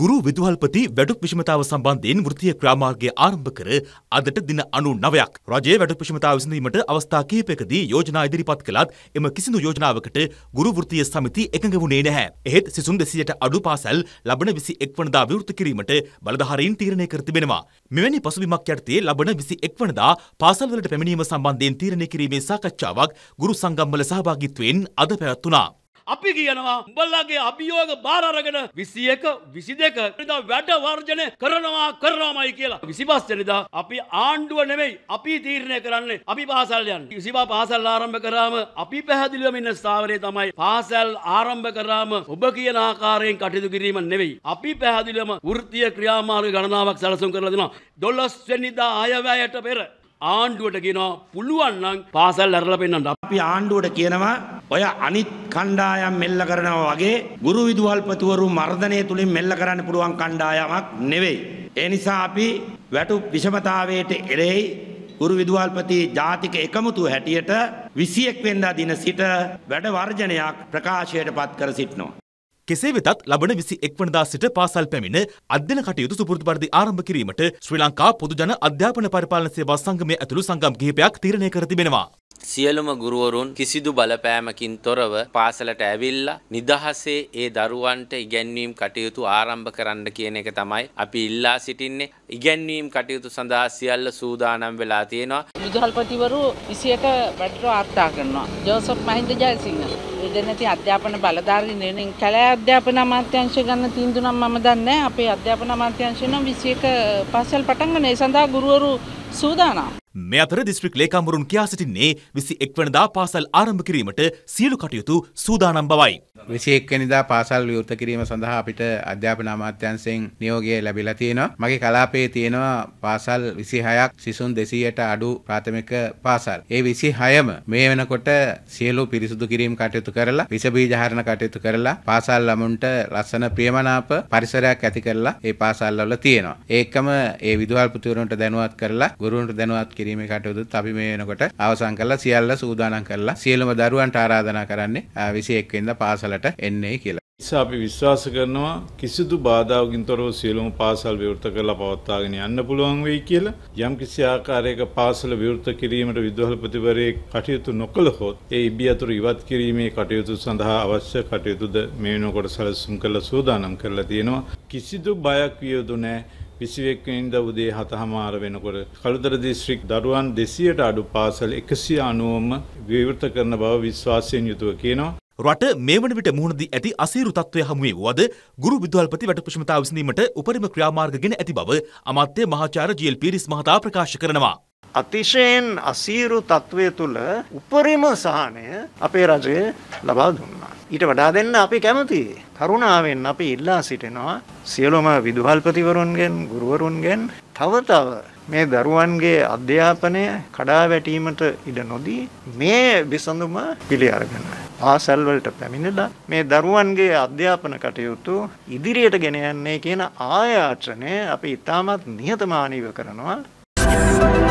ගුරු විදුහල්පති වැඩුප විෂමතාව සම්බන්ධයෙන් වෘතිය ක්‍රාමාර්ගය ආරම්භ කර අදට දින අනු නවයක් රජයේ වැඩුප විෂමතාව විසඳීමට අවස්ථා කිහිපයකදී යෝජනා ඉදිරිපත් කළත් එම කිසිදු යෝජනාවකට ගුරු වෘතිය සමිති එකඟ වුණේ නැහැ. එහෙත් සිසුන් 200ට අඩු පාසල් ලබන 21 වනදා විවෘත කිරීමට බලධාරීන් තීරණය කර තිබෙනවා. මෙවැනි පසුබිමක් යටතේ ලබන 21 වනදා පාසල්වලට පැමිණීම සම්බන්ධයෙන් තීරණය කිරීමේ සාකච්ඡාවක් ගුරු සංගම්වල සහභාගීත්වයෙන් අද පැවැත්වුණා. අපි කියනවා උඹලගේ අභියෝග බාර අරගෙන 21 22 වෙනිදා වැඩ වර්ජනය කරනවා කරනවාමයි කියලා 25 වෙනිදා අපි ආණ්ඩුව නෙමෙයි අපි තීරණය කරන්නේ අපි පාසල් යන්නේ 25 පාසල් ආරම්භ කරාම අපි පැහැදිලිවම ඉන්න ස්ථාවරය තමයි පාසල් ආරම්භ කරාම ඔබ කියන ආකාරයෙන් කටයුතු කිරීම නෙවෙයි අපි පැහැදිලිවම වෘත්තීය ක්‍රියාමාර්ග ගණනාවක් සැලසුම් කරලා දෙනවා 12 වෙනිදා ආයවැයට පෙර ආණ්ඩුවට කියනවා පුළුවන් නම් පාසල් ඇරලා පෙන්නන්න අපි ආණ්ඩුවට කියනවා ඔය අනිත් කණ්ඩායම් මෙල්ල කරනවා වගේ ගුරු විදුහල්පතිවරු මර්ධනය තුලින් මෙල්ල කරන්න පුළුවන් කණ්ඩායමක් නෙවෙයි. ඒ නිසා අපි වැටු විෂමතාවයට එරෙහි ගුරු විදුහල්පති ජාතික එකමුතු හැටියට 21 වෙනිදා දින සිට වැඩ වර්ජනයක් ප්‍රකාශයට පත් කර සිටිනවා. කෙසේ වෙතත් ලබන විසි එක්වනදා සිට පාසල් පැමිණ අධ්‍යන කටයුතු සුපුරදු පරිදි ආරම්භ කිරීමට ශ්‍රී ලංකා පොදුජන අධ්‍යාපන පරිපාලන සේවා සංගමය ඇතුළු සංගම් කිහිපයක් තීරණය කර තිබෙනවා. සියලුම ගුරුවරුන් කිසිදු බලපෑමකින් තොරව පාසලට ඇවිල්ලා නිදහසේ ඒ දරුවන්ට ඉගැන්වීම් කටයුතු ආරම්භ කරන්න කියන එක තමයි අපි ඉල්ලා සිටින්නේ ඉගැන්වීම් කටයුතු සඳහා සියල්ල සූදානම් වෙලා තියෙනවා විදුහල්පතිවරු 21 වැඩට වාර්තා කරනවා ජෝසප් මහින්ද ජයසිංහ දෙනති අධ්‍යාපන බලධාරීන් වෙනින් කැලෑ අධ්‍යාපන අමාත්‍යාංශය ගන්න තීන්දුව නම් මම දන්නේ අපේ අධ්‍යාපන අමාත්‍යාංශය නම් 21 පාසල් පටන් ගන්න ඒ සඳහා ගුරුවරු සූදානම් මේ අතර දිස්ත්‍රික් ලේකම්වරුන් කියා සිටින්නේ 21 වෙනිදා පාසල් ආරම්භ කිරීමට සියලු කටයුතු සූදානම් බවයි. 21 වෙනිදා පාසල් විවෘත කිරීම සඳහා අපිට අධ්‍යාපන අමාත්‍යාංශයෙන් නියෝගය ලැබිලා තියෙනවා. මගේ කලාපයේ තියෙනවා පාසල් 26ක් සිසුන් 200ට අඩු ප්‍රාථමික පාසල්. ඒ 26ම මේ වෙනකොට සියලු පිරිසුදු කිරීම කටයුතු කරලා විස බීජ හරණ කටයුතු කරලා පාසල් ළමුන්ට ලස්සන ප්‍රියමනාප පරිසරයක් ඇති කරලා ඒ පාසල් වල තියෙනවා. ඒකම ඒ විදුහල්පතිවරුන්ට දැනුවත් කරලා ගුරුවරුන්ට දැනුවත් කිරීමේ කටයුතුත් අපි මේ වෙනකොට අවසන් කරලා සියල්ල සූදානම් කරලා සියලුම දරුවන්ට ආරාධනා කරන්නේ 21 වෙනිදා පාසලට එන්නේ කියලා. නිසා අපි විශ්වාස කරනවා කිසිදු බාධාවකින් තොරව සියලුම පාසල් විවෘත කරලා පවත්වාගෙන යන්න පුළුවන් වෙයි කියලා. යම් කිසි ආකාරයක පාසල විවෘත කිරීමට විදුහල්පතිවරයෙක් කටයුතු නොකළහොත් ඒ ඉබි අතුරු ඉවත් කිරීමේ කටයුතු සඳහා අවශ්‍ය කටයුතුද මේ වෙනකොට සැලසුම් කරලා සූදානම් කරලා තියෙනවා. කිසිදු බයක් වියදු නැහැ. විසිවෙක්වෙන්ද උදේ හතහමාර වෙනකොට කළුතර දිස්ත්‍රික් දරුවන් දෙසියට අඩු පාසල් එකසිය අනුවම විවෘත කරන බව විශ්වාසයෙන් යුතුව කියනවා. රට මේ වන විට මුහුණදී ඇති අසීරු තත්ත්වය හමුවේ වුවද ගුරු විදුහල්පති වැටපුෂමතා විසඳීමට උපරිම ක්‍රියාමාර්ග ගෙන ඇති බව අමාත්‍ය මහාචාර්ය ජීල් පීරිස් මහතා ප්‍රකාශ කරනවා. අතිශයෙන් අසීරු තත්ත්වය තුළ උපරිම සහනය අපේ රජය ලබා දුන්නා. ඊට වඩා දෙන්න අපි කැමතියි. කරුණාවෙන් අපි ඉල්ලා සිටිනවා සියලුම විදුහල්පතිවරුන්ගෙන් ගුරුවරුන්ගෙන් තව තව මේ දරුවන්ගේ අධ්‍යාපනය කඩා වැටීමට ඉඩ නොදී මේ විසඳුම පිළි අරගෙන පාසල් වලට පැමිණලා මේ දරුවන්ගේ අධ්‍යාපන කටයුතු ඉදිරියට ගෙන යන්නේ කියන ආයාචනය අපි ඉතාමත් නිහතමානීව කරනවා. Thank you.